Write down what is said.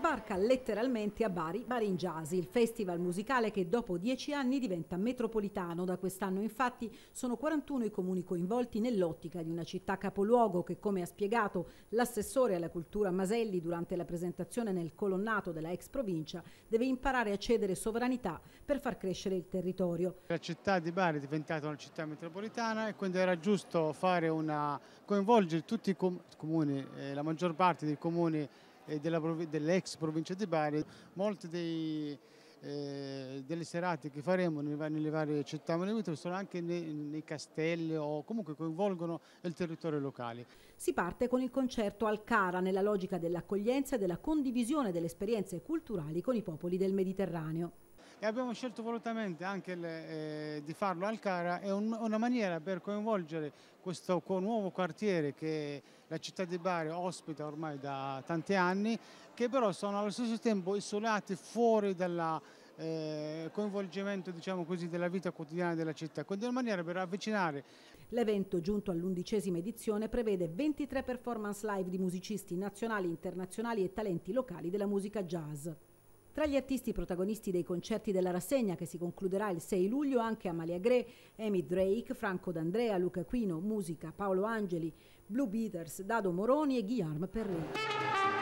sbarca letteralmente a Bari, Bari in Jazz, il festival musicale che dopo dieci anni diventa metropolitano. Da quest'anno infatti sono 41 i comuni coinvolti nell'ottica di una città capoluogo che, come ha spiegato l'assessore alla cultura Maselli durante la presentazione nel colonnato della ex provincia, deve imparare a cedere sovranità per far crescere il territorio. La città di Bari è diventata una città metropolitana e quindi era giusto una, coinvolgere tutti i comuni, eh, la maggior parte dei comuni dell'ex provincia di Bari. Molte dei, eh, delle serate che faremo nelle, nelle varie città limitrofe sono anche nei, nei, castelli o comunque coinvolgono il territorio locale. Si parte con il concerto al Cara nella logica dell'accoglienza e della condivisione delle esperienze culturali con i popoli del Mediterraneo e abbiamo scelto volutamente anche le, eh, di farlo al Cara, è un, una maniera per coinvolgere questo nuovo quartiere che la città di Bari ospita ormai da tanti anni, che però sono allo stesso tempo isolati fuori dal eh, coinvolgimento diciamo così, della vita quotidiana della città, quindi è una maniera per avvicinare. L'evento, giunto all'undicesima edizione, prevede 23 performance live di musicisti nazionali, internazionali e talenti locali della musica jazz. Tra gli artisti protagonisti dei concerti della rassegna che si concluderà il 6 luglio anche Amalia Gre, Amy Drake, Franco D'Andrea, Luca Quino, Musica, Paolo Angeli, Blue Beaters, Dado Moroni e Guillaume Perlet.